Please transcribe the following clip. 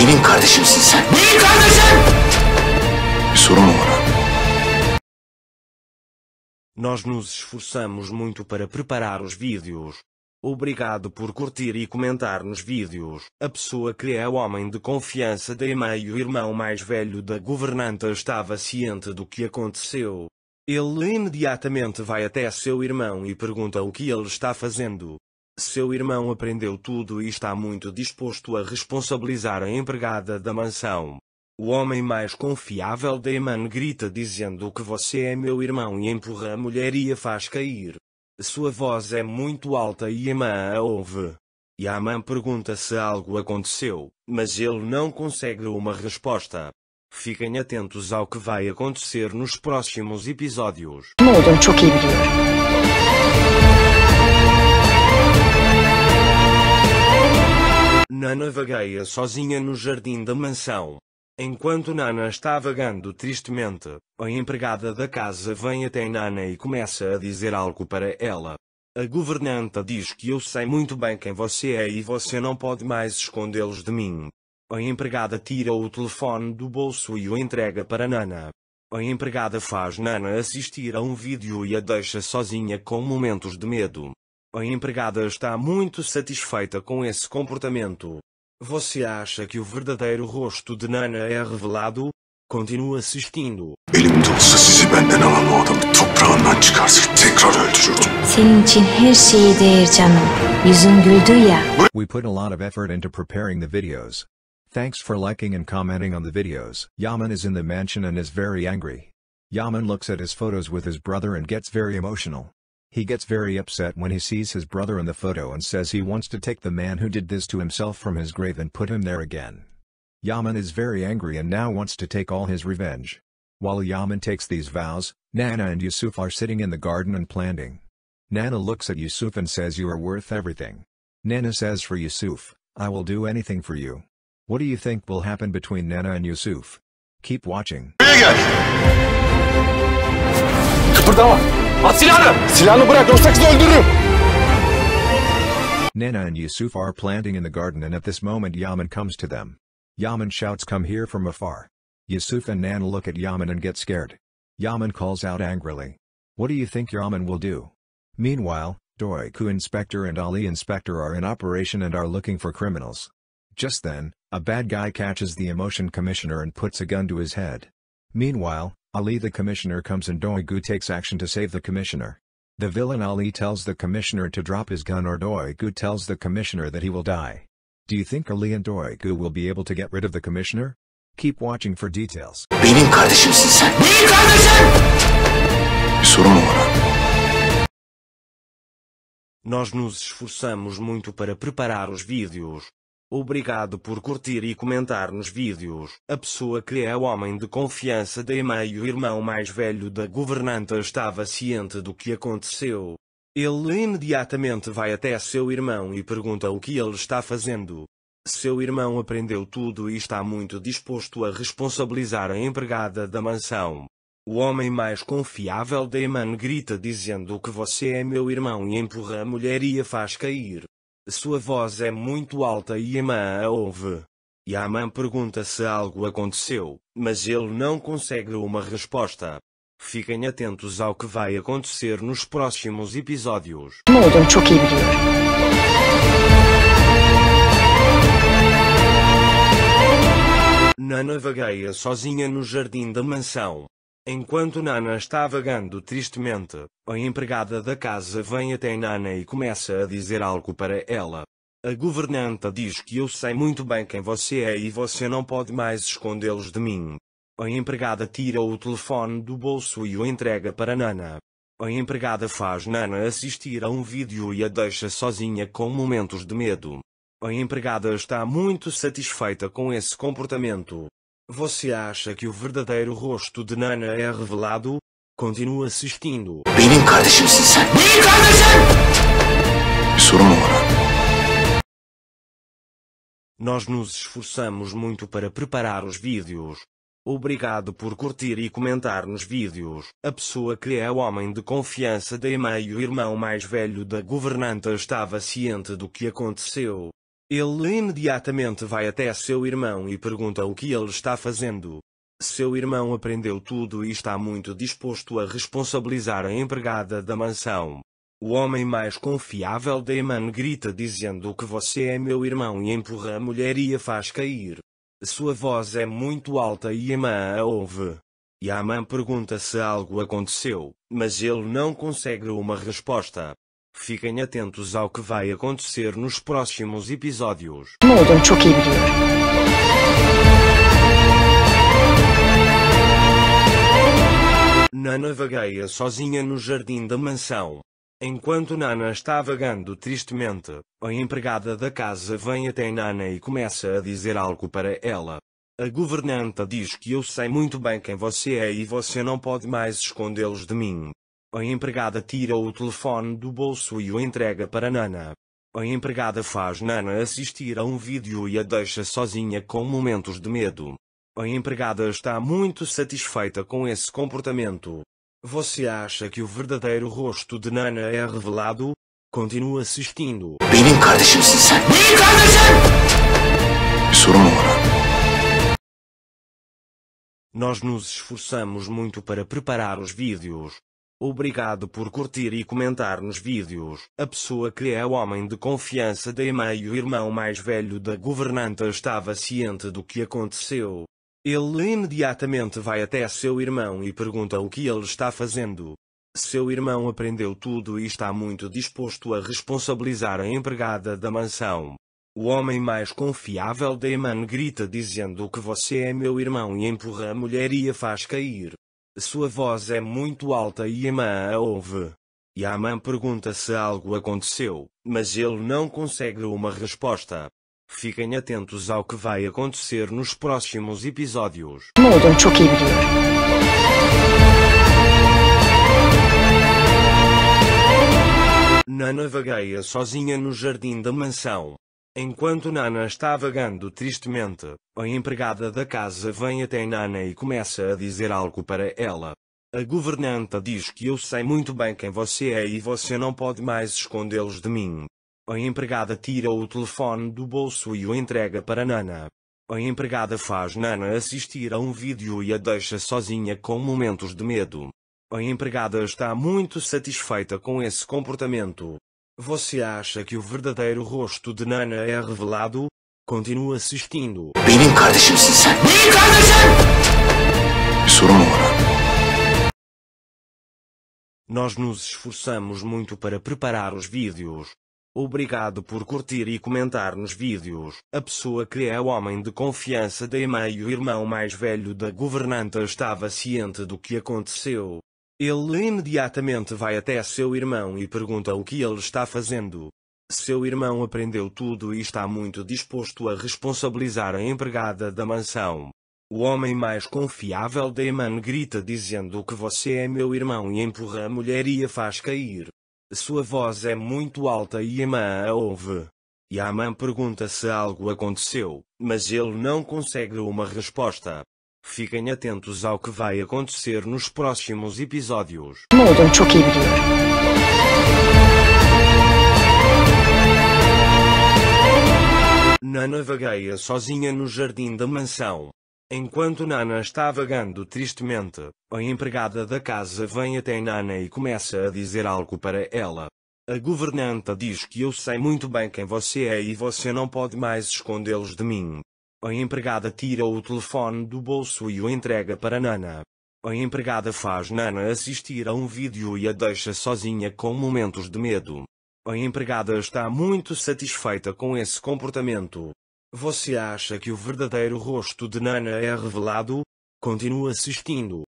Benim kardeşimsin sen. Benim kardeşim! Bir sorun mu var? Nós nos esforçamos muito para preparar os vídeos. Obrigado por curtir e comentar nos vídeos. A pessoa que é o homem de confiança da e-mail, irmão mais velho da governanta, estava ciente do que aconteceu. Ele imediatamente vai até seu irmão e pergunta o que ele está fazendo. Seu irmão aprendeu tudo e está muito disposto a responsabilizar a empregada da mansão. O homem mais confiável Damon grita dizendo que você é meu irmão e empurra a mulher e a faz cair. Sua voz é muito alta e Eman a ouve. Yaman pergunta se algo aconteceu, mas ele não consegue uma resposta. Fiquem atentos ao que vai acontecer nos próximos episódios. Modum çok Nana vagueia sozinha no jardim da mansão. Enquanto Nana está vagando tristemente, a empregada da casa vem até Nana e começa a dizer algo para ela. A governanta diz que eu sei muito bem quem você é e você não pode mais escondê-los de mim. A empregada tira o telefone do bolso e o entrega para Nana. A empregada faz Nana assistir a um vídeo e a deixa sozinha com momentos de medo. A empregada está muito satisfeita com esse comportamento. Você acha que o verdadeiro rosto de Nana é revelado? Continua assistindo. Senin için her şeyi değer canım. ya. We put a lot of effort into preparing the videos. Thanks for liking and commenting on the videos. Yaman is in the mansion and is very angry. Yaman looks at his photos with his brother and gets very emotional. He gets very upset when he sees his brother in the photo and says he wants to take the man who did this to himself from his grave and put him there again. Yaman is very angry and now wants to take all his revenge. While Yaman takes these vows, Nana and Yusuf are sitting in the garden and planting. Nana looks at Yusuf and says you are worth everything. Nana says for Yusuf, I will do anything for you. What do you think will happen between Nana and Yusuf? Keep watching. At silahını! Silahını bırak yoksa sizi öldürürüm! and Yusuf are planting in the garden and at this moment Yaman comes to them. Yaman shouts come here from afar. Yusuf and Nana look at Yaman and get scared. Yaman calls out angrily. What do you think Yaman will do? Meanwhile, Doiku Inspector and Ali Inspector are in operation and are looking for criminals. Just then, a bad guy catches the emotion commissioner and puts a gun to his head. Meanwhile, Ali the commissioner comes and Doigu takes action to save the commissioner. The villain Ali tells the commissioner to drop his gun or Doigu tells the commissioner that he will die. Do you think Ali and Doigu will be able to get rid of the commissioner? Keep watching for details. Benim kardeşimsin sen. Benim kardeşim! Bir sorun mu nos esforçamos muito para preparar os vídeos. Obrigado por curtir e comentar nos vídeos. A pessoa que é o homem de confiança da e-mail, o irmão mais velho da governanta, estava ciente do que aconteceu. Ele imediatamente vai até seu irmão e pergunta o que ele está fazendo. Seu irmão aprendeu tudo e está muito disposto a responsabilizar a empregada da mansão. O homem mais confiável da Eman grita dizendo que você é meu irmão e empurra a mulher e a faz cair. Sua voz é muito alta e Amã a ouve. E Amã pergunta se algo aconteceu, mas ele não consegue uma resposta. Fiquem atentos ao que vai acontecer nos próximos episódios. Nana vagueia sozinha no jardim da mansão. Enquanto Nana está vagando tristemente, a empregada da casa vem até Nana e começa a dizer algo para ela. A governanta diz que eu sei muito bem quem você é e você não pode mais escondê-los de mim. A empregada tira o telefone do bolso e o entrega para Nana. A empregada faz Nana assistir a um vídeo e a deixa sozinha com momentos de medo. A empregada está muito satisfeita com esse comportamento. Você acha que o verdadeiro rosto de Nana é revelado? Continua assistindo. Nós nos esforçamos muito para preparar os vídeos. Obrigado por curtir e comentar nos vídeos. A pessoa que é o homem de confiança da e-mail, irmão mais velho da governanta, estava ciente do que aconteceu. Ele imediatamente vai até seu irmão e pergunta o que ele está fazendo. Seu irmão aprendeu tudo e está muito disposto a responsabilizar a empregada da mansão. O homem mais confiável de Damon grita dizendo que você é meu irmão e empurra a mulher e a faz cair. Sua voz é muito alta e Eman a ouve. Yaman pergunta se algo aconteceu, mas ele não consegue uma resposta. Fiquem atentos ao que vai acontecer nos próximos episódios. çok iyi biliyorum. Nana vagueia sozinha no jardim da mansão. Enquanto Nana está vagando tristemente, a empregada da casa vem até Nana e começa a dizer algo para ela. A governanta diz que eu sei muito bem quem você é e você não pode mais escondê-los de mim. A empregada tira o telefone do bolso e o entrega para Nana. A empregada faz Nana assistir a um vídeo e a deixa sozinha com momentos de medo. A empregada está muito satisfeita com esse comportamento. Você acha que o verdadeiro rosto de Nana é revelado? Continua assistindo. Benim sen. Benim kardeşim! Nós nos esforçamos muito para preparar os vídeos. Obrigado por curtir e comentar nos vídeos. A pessoa que é o homem de confiança da e o irmão mais velho da governanta, estava ciente do que aconteceu. Ele imediatamente vai até seu irmão e pergunta o que ele está fazendo. Seu irmão aprendeu tudo e está muito disposto a responsabilizar a empregada da mansão. O homem mais confiável da Eman grita dizendo que você é meu irmão e empurra a mulher e a faz cair. Sua voz é muito alta e Amã a ouve. E Amã pergunta se algo aconteceu, mas ele não consegue uma resposta. Fiquem atentos ao que vai acontecer nos próximos episódios. Ne Nana vagueia sozinha no jardim da mansão. Enquanto Nana está vagando tristemente, a empregada da casa vem até Nana e começa a dizer algo para ela. A governanta diz que eu sei muito bem quem você é e você não pode mais escondê-los de mim. A empregada tira o telefone do bolso e o entrega para Nana. A empregada faz Nana assistir a um vídeo e a deixa sozinha com momentos de medo. A empregada está muito satisfeita com esse comportamento. Você acha que o verdadeiro rosto de Nana é revelado? Continua assistindo. Benim kardeşimsin sen. Benim kardeşim! Bir sorun mu Nós nos esforçamos muito para preparar os vídeos. Obrigado por curtir e comentar nos vídeos. A pessoa que é o homem de confiança da e-mail, irmão mais velho da governanta, estava ciente do que aconteceu. Ele imediatamente vai até seu irmão e pergunta o que ele está fazendo. Seu irmão aprendeu tudo e está muito disposto a responsabilizar a empregada da mansão. O homem mais confiável Damon grita dizendo que você é meu irmão e empurra a mulher e a faz cair. Sua voz é muito alta e Amã a ouve. Yaman pergunta se algo aconteceu, mas ele não consegue uma resposta. Fiquem atentos ao que vai acontecer nos próximos episódios. çok iyi biliyorum. Nana vagueia sozinha no jardim da mansão. Enquanto Nana está vagando tristemente, a empregada da casa vem até Nana e começa a dizer algo para ela. A governanta diz que eu sei muito bem quem você é e você não pode mais escondê-los de mim. A empregada tira o telefone do bolso e o entrega para Nana. A empregada faz Nana assistir a um vídeo e a deixa sozinha com momentos de medo. A empregada está muito satisfeita com esse comportamento. Você acha que o verdadeiro rosto de Nana é revelado? Continua assistindo.